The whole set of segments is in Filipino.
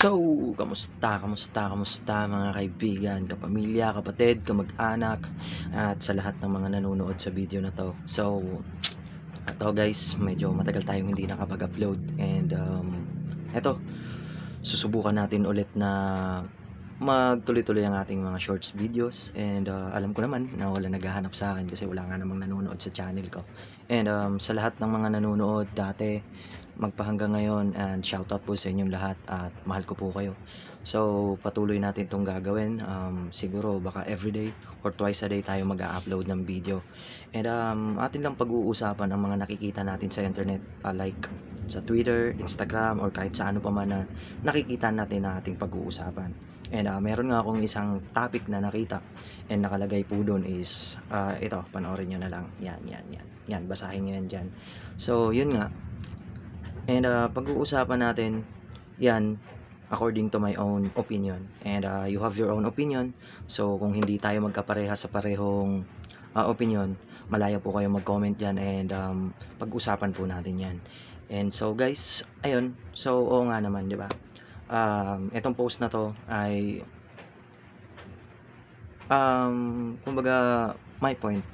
So, kamusta, kamusta, kamusta mga kaibigan, kapamilya, kapatid, kamag-anak at sa lahat ng mga nanonood sa video na to. So, ito guys, medyo matagal tayong hindi nakapag-upload and um, eto, susubukan natin ulit na magtuloy-tuloy ang ating mga shorts videos and uh, alam ko naman na wala naghahanap sa akin kasi wala nga namang nanonood sa channel ko and um, sa lahat ng mga nanonood dati magpahanggang ngayon and shoutout po sa inyong lahat at mahal ko po kayo. So patuloy natin itong gagawin. Um, siguro baka everyday or twice a day tayo mag upload ng video. And um, atin lang pag-uusapan ang mga nakikita natin sa internet uh, like sa Twitter, Instagram or kahit sa ano pa man na nakikita natin na ating pag-uusapan. And uh, meron nga akong isang topic na nakita and nakalagay po doon is uh, ito, panoorin nyo na lang. Yan, yan, yan. Yan, basahin nyo yan dyan. So yun nga, And uh, pag-uusapan natin yan according to my own opinion. And uh, you have your own opinion. So kung hindi tayo magkapareha sa parehong uh, opinion, malaya po kayo mag-comment dyan and um, pag-usapan po natin yan. And so guys, ayun. So oo nga naman, di ba? Um, itong post na to ay um, kumbaga my point.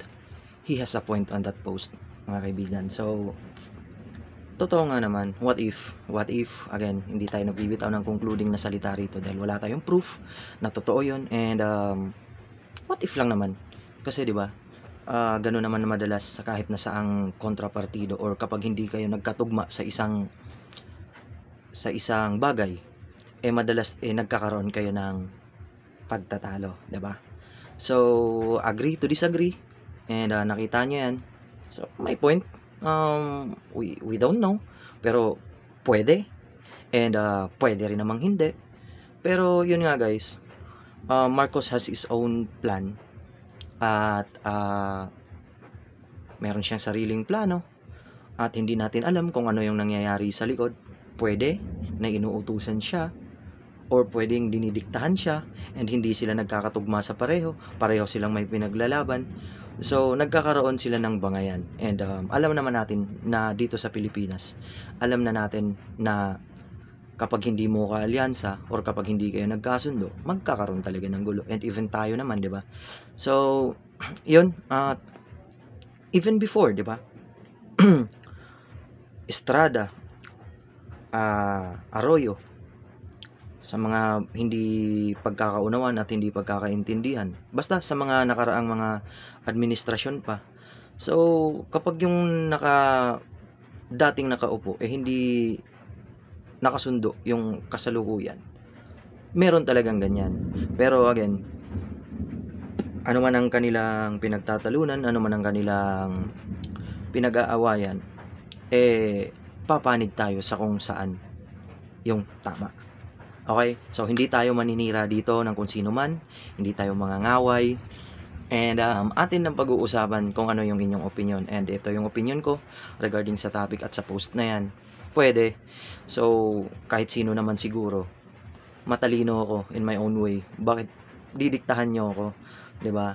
He has a point on that post, mga kaibigan. So totoo nga naman, what if, what if, again, hindi tayo nagbibitaw ng concluding na salita rito dahil wala tayong proof na totoo yun and um, what if lang naman. Kasi 'di ba? Uh, ah, gano'n naman na madalas sa kahit na saang kontrapartido or kapag hindi kayo nagkatugma sa isang sa isang bagay eh madalas eh nagkakaroon kayo ng pagtatalo, 'di ba? So, agree to disagree and uh, nakita niyo 'yan. So, may point um, we, we don't know. Pero, pwede. And, uh, pwede rin namang hindi. Pero, yun nga guys, uh, Marcos has his own plan. At, uh, meron siyang sariling plano. At hindi natin alam kung ano yung nangyayari sa likod. Pwede na inuutusan siya or pwedeng dinidiktahan siya and hindi sila nagkakatugma sa pareho, pareho silang may pinaglalaban So, nagkakaroon sila ng bangayan. And um, alam naman natin na dito sa Pilipinas, alam na natin na kapag hindi mo kaalyansa or kapag hindi kayo nagkasundo, magkakaroon talaga ng gulo. And even tayo naman, di ba? So, yun. Uh, even before, di ba? Estrada, uh, Arroyo, sa mga hindi pagkakaunawan at hindi pagkakaintindihan. Basta sa mga nakaraang mga administrasyon pa. So, kapag yung naka dating nakaupo eh hindi nakasundo yung kasalukuyan. Meron talagang ganyan. Pero again, ano man ang kanilang pinagtatalunan, ano man ang kanilang pinag-aawayan, eh papanig tayo sa kung saan yung tama. Okay? So, hindi tayo maninira dito ng kung sino man. Hindi tayo mangangaway. And um, atin ng pag-uusapan kung ano yung inyong opinion. And ito yung opinion ko regarding sa topic at sa post na yan. Pwede. So, kahit sino naman siguro, matalino ako in my own way. Bakit didiktahan nyo ako? ba? Diba?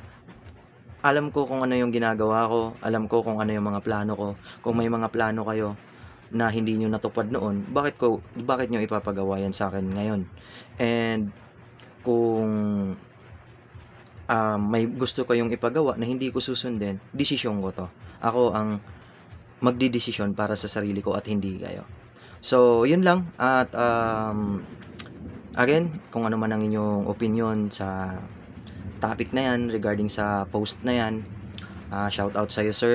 Alam ko kung ano yung ginagawa ko. Alam ko kung ano yung mga plano ko. Kung may mga plano kayo, na hindi nyo natupad noon, bakit ko bakit nyo ipapagawa yan sa akin ngayon? And kung uh, may gusto ko yung ipagawa na hindi ko susundin, desisyon ko to. Ako ang magdidesisyon para sa sarili ko at hindi kayo. So, yun lang. At, um, again, kung ano man ang inyong opinion sa topic na yan, regarding sa post na yan, uh, shout out sa sa'yo, sir.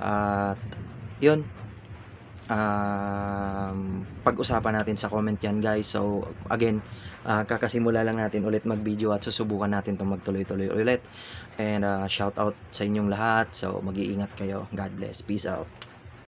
At, yun, um, pag-usapan natin sa comment yan guys so again uh, kakasimula lang natin ulit mag video at susubukan natin itong magtuloy-tuloy ulit and uh, shout out sa inyong lahat so mag-iingat kayo God bless peace out